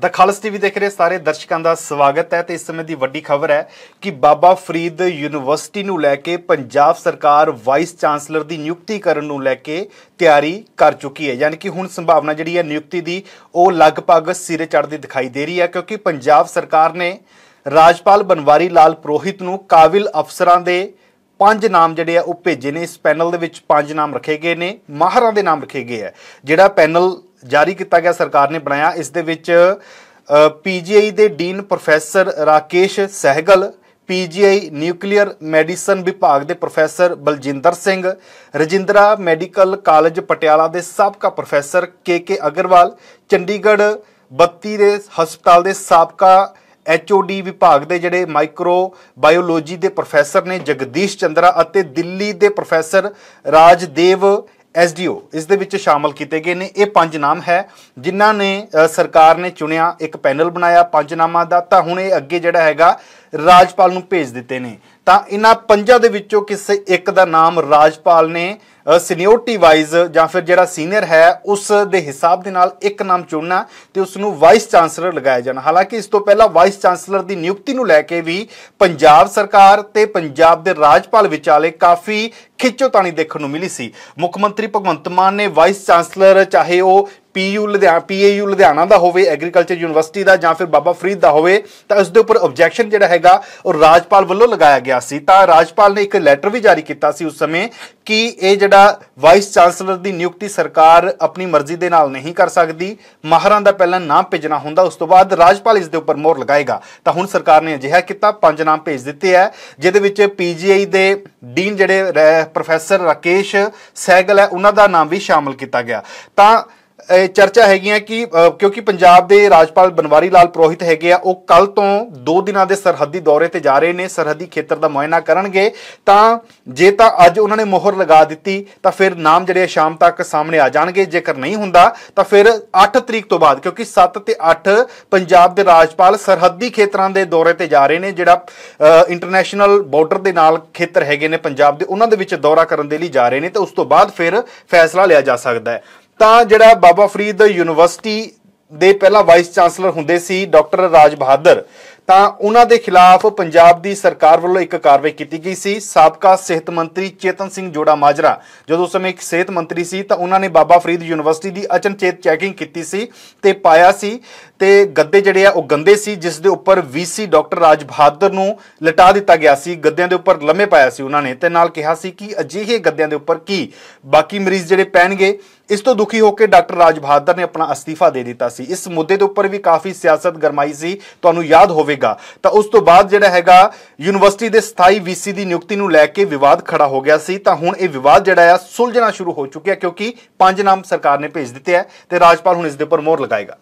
ਦਾ ਖਾਲਸ TV ਦੇਖ ਰਹੇ ਸਾਰੇ ਦਰਸ਼ਕਾਂ ਦਾ ਸਵਾਗਤ ਹੈ ਤੇ ਇਸ ਸਮੇਂ ਦੀ ਵੱਡੀ ਖਬਰ ਹੈ ਕਿ ਬਾਬਾ ਫਰੀਦ ਯੂਨੀਵਰਸਿਟੀ ਨੂੰ ਲੈ ਕੇ ਪੰਜਾਬ ਸਰਕਾਰ ਵਾਈਸ ਚਾਂਸਲਰ ਦੀ ਨਿਯੁਕਤੀ ਕਰਨ ਨੂੰ ਲੈ ਕੇ ਤਿਆਰੀ ਕਰ ਚੁੱਕੀ ਹੈ ਯਾਨੀ ਕਿ ਹੁਣ ਸੰਭਾਵਨਾ ਜਿਹੜੀ ਹੈ ਨਿਯੁਕਤੀ ਦੀ ਉਹ ਲਗਭਗ ਸਿਰੇ ਚੜ੍ਹਦੀ ਦਿਖਾਈ ਦੇ ਰਹੀ ਹੈ ਕਿਉਂਕਿ ਪੰਜਾਬ ਸਰਕਾਰ ਨੇ ਰਾਜਪਾਲ ਬਨਵਾਰੀ ਲਾਲ ਪ੍ਰੋਹਿਤ ਨੂੰ ਕਾਬਿਲ ਅਫਸਰਾਂ ਦੇ ਪੰਜ ਨਾਮ ਜਿਹੜੇ ਆ ਉਹ ਭੇਜੇ ਨੇ ਇਸ ਪੈਨਲ ਦੇ ਵਿੱਚ ਪੰਜ ਨਾਮ ਰੱਖੇ ਗਏ ਨੇ ਮਾਹਰਾਂ ਦੇ ਨਾਮ ਰੱਖੇ ਗਏ ਆ ਜਿਹੜਾ ਪੈਨਲ ਜਾਰੀ ਕੀਤਾ ਗਿਆ ਸਰਕਾਰ ਨੇ ਬਣਾਇਆ ਇਸ ਦੇ ਵਿੱਚ ਪੀਜੀਆਈ ਦੇ dean professor Rakesh Sehgal PGI nuclear medicine ਵਿਭਾਗ ਦੇ professor Baljinder Singh Rajindra medical college Patiala ਦੇ ਸਾਬਕਾ professor K K Agarwal Chandigarh 32 ਦੇ ਹਸਪਤਾਲ ਦੇ ਸਾਬਕਾ ਐਚਓਡੀ ਵਿਭਾਗ ਦੇ ਜਿਹੜੇ ਮਾਈਕਰੋ ਬਾਇਓਲੋਜੀ ਦੇ ਪ੍ਰੋਫੈਸਰ ਨੇ ਜਗਦੀਸ਼ ਚੰਦਰਾ ਅਤੇ ਦਿੱਲੀ ਦੇ ਪ੍ਰੋਫੈਸਰ ਰਾਜਦੇਵ ਐਸਡੀਓ ਇਸ ਦੇ ਵਿੱਚ ਸ਼ਾਮਲ ਕੀਤੇ ਗਏ ਨੇ ਇਹ ਪੰਜ ਨਾਮ ਹੈ ਜਿਨ੍ਹਾਂ ਨੇ ਸਰਕਾਰ ਨੇ ਚੁਣਿਆ ਇੱਕ ਪੈਨਲ ਬਣਾਇਆ ਪੰਜ ਨਾਮਾਂ ਦਾ ਤਾਂ ਹੁਣ ਇਹ ਅੱਗੇ ਜਿਹੜਾ ਹੈਗਾ ਰਾਜਪਾਲ ਨੂੰ ਭੇਜ ਦਿੱਤੇ ਨੇ ਤਾਂ ਇਹਨਾਂ ਪੰਜਾਂ ਦੇ ਵਿੱਚੋਂ ਕਿਸੇ ਇੱਕ ਦਾ ਨਾਮ ਰਾਜਪਾਲ ਨੇ ਸੀਨੀਅਰਟੀ ਵਾਈਜ਼ ਜਾਂ ਫਿਰ ਜਿਹੜਾ ਸੀਨੀਅਰ ਹੈ ਉਸ ਦੇ ਹਿਸਾਬ ਦੇ ਨਾਲ ਇੱਕ ਨਾਮ ਚੁਣਨਾ ਤੇ ਉਸ ਨੂੰ ਵਾਈਸ ਚਾਂਸਲਰ ਲਗਾਇਆ ਜਾਣਾ ਹਾਲਾਂਕਿ ਇਸ ਤੋਂ ਪਹਿਲਾਂ ਵਾਈਸ ਚਾਂਸਲਰ ਦੀ ਨਿਯੁਕਤੀ ਨੂੰ ਲੈ ਕੇ ਵੀ ਪੰਜਾਬ ਸਰਕਾਰ ਤੇ ਪੰਜਾਬ ਦੇ ਰਾਜਪਾਲ ਵਿਚਾਲੇ ਕਾਫੀ ਖਿੱਚੋਤਾਣੀ ਦੇਖਣ ਨੂੰ ਮਿਲੀ ਸੀ ਮੁੱਖ ਮੰਤਰੀ ਭਗਵੰਤ ਮਾਨ ਨੇ ਵਾਈਸ ਚਾਂਸਲਰ ਚਾਹੇ ਉਹ ਪੀਯੂ ਲੁਧਿਆਣਾ ਪੀਏਯੂ ਲੁਧਿਆਣਾ ਦਾ ਹੋਵੇ ਐਗਰੀਕਲਚਰ ਯੂਨੀਵਰਸਿਟੀ ਦਾ ਜਾਂ ਫਿਰ ਬਾਬਾ ਫਰੀਦ ਦਾ ਹੋਵੇ ਤਾਂ ਉਸ ਦੇ ਉੱਪਰ ਆਬਜੈਕਸ਼ਨ ਜਿਹੜਾ ਹੈਗਾ ਉਹ ਰਾਜਪਾਲ ਵੱਲੋਂ ਲਗਾਇਆ ਗਿਆ ਸੀ ਤਾਂ ਰਾਜਪਾਲ ਨੇ ਇੱਕ ਲੈਟਰ ਵੀ ਜਾਰੀ ਕੀਤਾ ਸੀ ਉਸ ਸਮੇਂ ਕਿ ਇਹ ਜਿਹੜਾ ਵਾਈਸ ਚਾਂਸਲਰ ਦੀ ਨਿਯੁਕਤੀ ਸਰਕਾਰ ਆਪਣੀ ਮਰਜ਼ੀ ਦੇ ਨਾਲ ਨਹੀਂ ਕਰ ਸਕਦੀ ਮਾਹਰਾਂ ਦਾ ਪਹਿਲਾਂ ਨਾਮ ਭੇਜਣਾ ਹੁੰਦਾ ਉਸ ਤੋਂ ਬਾਅਦ ਰਾਜਪਾਲ ਇਸ ਦੇ ਉੱਪਰ ਮੋਹਰ ਲਗਾਏਗਾ ਤਾਂ ਹੁਣ ਸਰਕਾਰ ਨੇ ਅਜਿਹਾ ਕੀਤਾ ਪੰਜ ਨਾਮ ਭੇਜ ਦਿੱਤੇ ਆ ਜਿਹਦੇ ਵਿੱਚ ਪੀਜੀਆਈ ਦੇ ਡੀਨ ਜਿਹੜੇ ਪ੍ਰੋਫੈਸਰ ਰਕੇਸ਼ ਸਹਿਗਲ ਹੈ ਉਹਨਾਂ ਦਾ ਨਾਮ ਵੀ ਸ਼ਾਮਲ ਕੀਤਾ ਗਿਆ ਤਾਂ ਇਹ ਚਰਚਾ ਹੈਗੀ ਹੈ ਕਿ ਕਿਉਂਕਿ ਪੰਜਾਬ ਦੇ ਰਾਜਪਾਲ ਬਨਵਾਰੀ ਲਾਲ ਪ੍ਰੋਹਿਤ ਹੈਗੇ ਆ ਉਹ ਕੱਲ ਤੋਂ 2 ਦਿਨਾਂ ਦੇ ਸਰਹੱਦੀ ਦੌਰੇ ਤੇ ਜਾ ਰਹੇ ਨੇ ਸਰਹੱਦੀ ਖੇਤਰ ਦਾ ਮੁਆਇਨਾ ਕਰਨਗੇ ਤਾਂ ਜੇ ਤਾਂ ਅੱਜ ਉਹਨਾਂ ਨੇ ਮੋਹਰ ਲਗਾ ਦਿੱਤੀ ਤਾਂ ਫਿਰ ਨਾਮ ਜਿਹੜੇ ਸ਼ਾਮ ਤੱਕ ਸਾਹਮਣੇ ਆ ਜਾਣਗੇ ਜੇਕਰ ਨਹੀਂ ਹੁੰਦਾ ਤਾਂ ਫਿਰ 8 ਤਰੀਕ ਤੋਂ ਬਾਅਦ ਕਿਉਂਕਿ 7 ਤੇ 8 ਪੰਜਾਬ ਦੇ ਰਾਜਪਾਲ ਸਰਹੱਦੀ ਖੇਤਰਾਂ ਦੇ ਦੌਰੇ ਤੇ ਜਾ ਰਹੇ ਨੇ ਜਿਹੜਾ ਇੰਟਰਨੈਸ਼ਨਲ ਬਾਰਡਰ ਦੇ ਨਾਲ ਖੇਤਰ ਹੈਗੇ ਨੇ ਪੰਜਾਬ ਦੇ ਉਹਨਾਂ ਦੇ ਵਿੱਚ ਦੌਰਾ ਕਰਨ ਦੇ ਲਈ ਜਾ ਰਹੇ ਨੇ ਤੇ ਉਸ ਤੋਂ ਬਾਅਦ ਫਿਰ ਫੈਸਲਾ ਲਿਆ ਜਾ ਸਕਦਾ ਹੈ ਤਾਂ ਜਿਹੜਾ ਬਾਬਾ ਫਰੀਦ ਯੂਨੀਵਰਸਿਟੀ ਦੇ ਪਹਿਲਾ ਵਾਈਸ ਚਾਂਸਲਰ ਹੁੰਦੇ ਸੀ ਡਾਕਟਰ ਰਾਜ ਬਹਾਦਰ ਤਾਂ ਉਹਨਾਂ ਦੇ ਖਿਲਾਫ ਪੰਜਾਬ ਦੀ ਸਰਕਾਰ ਵੱਲੋਂ ਇੱਕ ਕਾਰਵਾਈ ਕੀਤੀ ਗਈ ਸੀ ਸਾਬਕਾ ਸਿਹਤ ਮੰਤਰੀ ਚੇਤਨ ਸਿੰਘ ਜੋੜਾ ਮਾਜਰਾ ਜਦੋਂ ਉਸ ਸਮੇਂ ਇੱਕ ਸਿਹਤ ਮੰਤਰੀ ਸੀ ਤਾਂ ਉਹਨਾਂ ਨੇ ਬਾਬਾ ਫਰੀਦ ਯੂਨੀਵਰਸਿਟੀ ਦੀ ਅਚਨਚੇਤ ਚੈਕਿੰਗ ਕੀਤੀ ਸੀ ਤੇ ਪਾਇਆ ਸੀ ਤੇ ਗੱਦੇ ਜਿਹੜੇ ਆ ਉਹ ਗੰਦੇ ਸੀ ਜਿਸ ਦੇ ਉੱਪਰ ਵੀਸੀ ਡਾਕਟਰ ਰਾਜ ਬਹਾਦਰ ਨੂੰ ਲਟਾ ਦਿੱਤਾ ਗਿਆ ਸੀ ਗੱਦਿਆਂ ਦੇ ਉੱਪਰ ਲੰਮੇ ਪਾਇਆ ਸੀ ਉਹਨਾਂ ਨੇ ਤੇ ਨਾਲ ਕਿਹਾ ਸੀ ਕਿ ਅਜਿਹੇ ਗੱਦਿਆਂ ਦੇ ਉੱਪਰ ਕੀ ਬਾਕੀ ਮਰੀਜ਼ ਜਿਹੜੇ ਪੈਣਗੇ ਇਸ ਤੋਂ ਦੁਖੀ ਹੋ ਕੇ ਡਾਕਟਰ ਰਾਜ ਬਹਾਦਰ ਨੇ ਆਪਣਾ ਅਸਤੀਫਾ ਦੇ ਦਿੱਤਾ ਸੀ ਇਸ ਮੁੱਦੇ ਦੇ ਉੱਪਰ ਵੀ ਕਾਫੀ ਸਿਆਸਤ ਗਰਮਾਈ ਸੀ ਤੁਹਾਨੂੰ ਯਾਦ ਹੋਵੇਗਾ ਤਾਂ ਉਸ ਤੋਂ ਬਾਅਦ ਜਿਹੜਾ ਹੈਗਾ ਯੂਨੀਵਰਸਿਟੀ ਦੇ ਸਥਾਈ ਵੀਸੀ ਦੀ ਨਿਯੁਕਤੀ ਨੂੰ ਲੈ ਕੇ ਵਿਵਾਦ ਖੜਾ ਹੋ ਗਿਆ ਸੀ ਤਾਂ ਹੁਣ ਇਹ ਵਿਵਾਦ ਜਿਹੜਾ ਆ ਸੁਲਝਣਾ ਸ਼ੁਰੂ ਹੋ ਚੁੱਕਿਆ ਕਿਉਂਕਿ ਪੰਜ ਨਾਮ ਸਰਕਾਰ ਨੇ ਭੇਜ ਦਿੱਤੇ ਆ ਤੇ ਰਾਜਪਾਲ ਹੁਣ ਇਸ ਦੇ ਉੱਪਰ ਮੋਹਰ ਲਗਾਏਗਾ